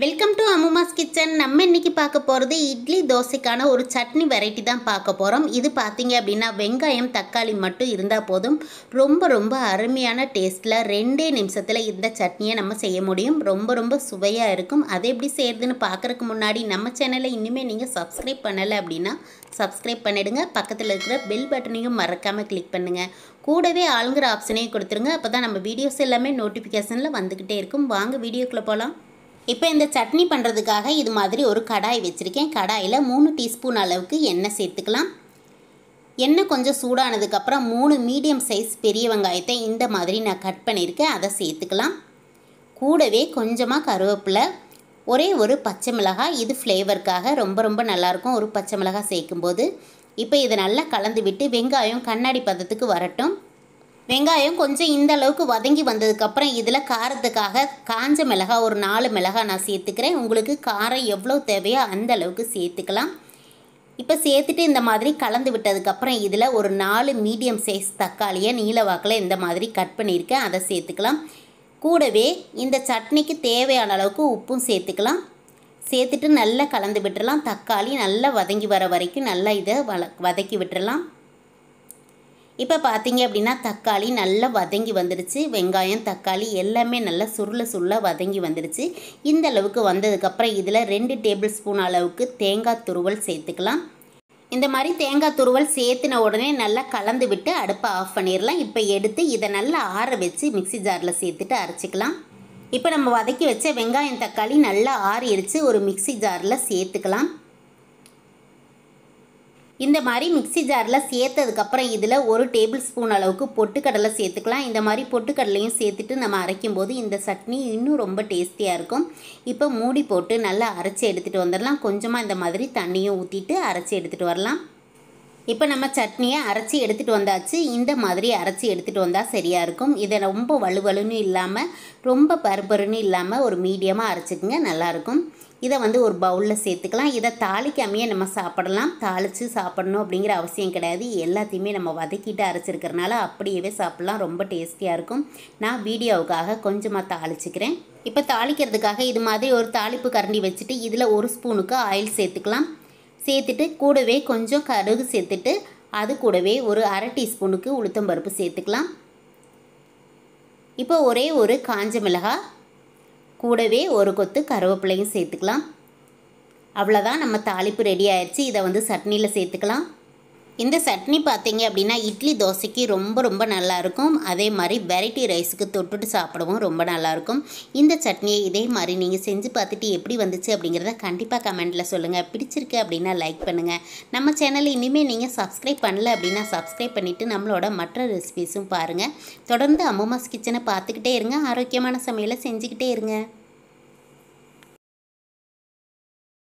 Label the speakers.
Speaker 1: welcome to அமுமாஸ் kitchen நம்ம இன்றைக்கி பார்க்க போகிறது இட்லி தோசைக்கான ஒரு சட்னி வெரைட்டி தான் பார்க்க போகிறோம் இது பார்த்தீங்க அப்படின்னா வெங்காயம் தக்காளி மட்டும் இருந்தால் போதும் ரொம்ப ரொம்ப அருமையான டேஸ்ட்டில் ரெண்டே நிமிஷத்தில் இந்த சட்னியை நம்ம செய்ய முடியும் ரொம்ப ரொம்ப சுவையாக இருக்கும் அதை எப்படி செய்கிறதுன்னு பார்க்குறக்கு முன்னாடி நம்ம சேனலை இன்னுமே நீங்கள் சப்ஸ்கிரைப் பண்ணலை அப்படின்னா சப்ஸ்கிரைப் பண்ணிவிடுங்க பக்கத்தில் இருக்கிற பெல் பட்டனையும் மறக்காமல் கிளிக் பண்ணுங்கள் கூடவே ஆளுங்கிற ஆப்ஷனையும் கொடுத்துருங்க அப்போ தான் நம்ம வீடியோஸ் எல்லாமே நோட்டிஃபிகேஷனில் வந்துக்கிட்டே இருக்கும் வாங்க வீடியோக்குள்ளே போகலாம் இப்போ இந்த சட்னி பண்ணுறதுக்காக இது மாதிரி ஒரு கடாய் வச்சுருக்கேன் கடாயில் மூணு டீஸ்பூன் அளவுக்கு எண்ணெய் சேர்த்துக்கலாம் எண்ணெய் கொஞ்சம் சூடானதுக்கப்புறம் மூணு மீடியம் சைஸ் பெரிய வெங்காயத்தை இந்த மாதிரி நான் கட் பண்ணியிருக்கேன் அதை சேர்த்துக்கலாம் கூடவே கொஞ்சமாக கருவேப்பிலை ஒரே ஒரு பச்சை மிளகாய் இது ஃப்ளேவருக்காக ரொம்ப ரொம்ப நல்லாயிருக்கும் ஒரு பச்சை மிளகாய் சேர்க்கும்போது இப்போ இதை நல்லா கலந்து விட்டு வெங்காயம் கண்ணாடி பதத்துக்கு வரட்டும் வெங்காயம் கொஞ்சம் இந்த அளவுக்கு வதங்கி வந்ததுக்கப்புறம் இதில் காரத்துக்காக காஞ்ச மிளகா ஒரு நாலு மிளகா நான் சேர்த்துக்கிறேன் உங்களுக்கு காரம் எவ்வளோ தேவையோ அந்த அளவுக்கு சேர்த்துக்கலாம் இப்போ சேர்த்துட்டு இந்த மாதிரி கலந்து விட்டதுக்கப்புறம் இதில் ஒரு நாலு மீடியம் சைஸ் தக்காளியை நீல வாக்கில் இந்த மாதிரி கட் பண்ணியிருக்கேன் அதை சேர்த்துக்கலாம் கூடவே இந்த சட்னிக்கு தேவையான அளவுக்கு உப்பும் சேர்த்துக்கலாம் சேர்த்துட்டு நல்லா கலந்து விட்டுடலாம் தக்காளி நல்லா வதங்கி வர வரைக்கும் நல்லா இதை வதக்கி விட்டுடலாம் இப்போ பார்த்தீங்க அப்படின்னா தக்காளி நல்லா வதங்கி வந்துடுச்சு வெங்காயம் தக்காளி எல்லாமே நல்லா சுருள சுருளாக வதங்கி வந்துடுச்சு இந்த அளவுக்கு வந்ததுக்கப்புறம் இதில் ரெண்டு டேபிள் ஸ்பூன் அளவுக்கு தேங்காய் துருவல் சேர்த்துக்கலாம் இந்த மாதிரி தேங்காய் துருவல் சேர்த்துன உடனே நல்லா கலந்து விட்டு அடுப்பை ஆஃப் பண்ணிடலாம் இப்போ எடுத்து இதை நல்லா ஆற வச்சு மிக்சி ஜாரில் சேர்த்துட்டு அரைச்சிக்கலாம் இப்போ நம்ம வதக்கி வச்ச வெங்காயம் தக்காளி நல்லா எரிச்சு ஒரு மிக்சி ஜாரில் சேர்த்துக்கலாம் இந்த மாதிரி மிக்சி ஜாரில் சேர்த்ததுக்கப்புறம் இதில் ஒரு டேபிள் ஸ்பூன் அளவுக்கு பொட்டுக்கடலை சேர்த்துக்கலாம் இந்த மாதிரி பொட்டுக்கடலையும் சேர்த்துட்டு நம்ம அரைக்கும் போது இந்த சட்னி இன்னும் ரொம்ப டேஸ்டியாக இருக்கும் இப்போ மூடி போட்டு நல்லா அரைச்சி எடுத்துகிட்டு வந்துடலாம் கொஞ்சமாக இந்த மாதிரி தண்ணியும் ஊற்றிட்டு அரைச்சி எடுத்துகிட்டு வரலாம் இப்போ நம்ம சட்னியை அரைச்சி எடுத்துகிட்டு வந்தாச்சு இந்த மாதிரி அரைச்சி எடுத்துகிட்டு வந்தால் சரியாக இருக்கும் இதை ரொம்ப வலுவலுன்னு இல்லாமல் ரொம்ப பருப்பருன்னு இல்லாமல் ஒரு மீடியமாக அரைச்சிக்கங்க நல்லாயிருக்கும் இதை வந்து ஒரு பவுலில் சேர்த்துக்கலாம் இதை தாளிக்காமையே நம்ம சாப்பிடலாம் தாளித்து சாப்பிடணும் அப்படிங்கிற அவசியம் கிடையாது எல்லாத்தையுமே நம்ம வதக்கிட்டு அரைச்சிருக்கிறனால அப்படியே சாப்பிட்லாம் ரொம்ப டேஸ்டியாக இருக்கும் நான் வீடியோவுக்காக கொஞ்சமாக தாளிச்சுக்கிறேன் இப்போ தாளிக்கிறதுக்காக இது மாதிரி ஒரு தாளிப்பு கரண்டி வச்சுட்டு இதில் ஒரு ஸ்பூனுக்கு ஆயில் சேர்த்துக்கலாம் சேர்த்துட்டு கூடவே கொஞ்சம் கடுகு சேர்த்துட்டு அது கூடவே ஒரு அரை டீஸ்பூனுக்கு உளுத்தம்பருப்பு சேர்த்துக்கலாம் இப்போ ஒரே ஒரு காஞ்ச மிளகாய் கூடவே ஒரு கொத்து கருவேப்பிலையும் சேர்த்துக்கலாம் அவ்வளோதான் நம்ம தாளிப்பு ரெடி ஆயிடுச்சு இதை வந்து சட்னியில் சேர்த்துக்கலாம் இந்த சட்னி பார்த்தீங்க அப்படின்னா இட்லி தோசைக்கு ரொம்ப ரொம்ப நல்லாயிருக்கும் அதே மாதிரி வெரைட்டி ரைஸுக்கு தொட்டுட்டு சாப்பிடவும் ரொம்ப நல்லாயிருக்கும் இந்த சட்னியை இதே மாதிரி நீங்கள் செஞ்சு பார்த்துட்டு எப்படி வந்துச்சு அப்படிங்கிறத கண்டிப்பாக கமெண்ட்டில் சொல்லுங்கள் பிடிச்சிருக்கு அப்படின்னா லைக் பண்ணுங்கள் நம்ம சேனல் இனிமேல் நீங்கள் சப்ஸ்கிரைப் பண்ணல அப்படின்னா சப்ஸ்கிரைப் பண்ணிவிட்டு நம்மளோட மற்ற ரெசிபிஸும் பாருங்கள் தொடர்ந்து அம்மாஸ் கிச்சனை பார்த்துக்கிட்டே இருங்க ஆரோக்கியமான சமையலை செஞ்சுக்கிட்டே இருங்க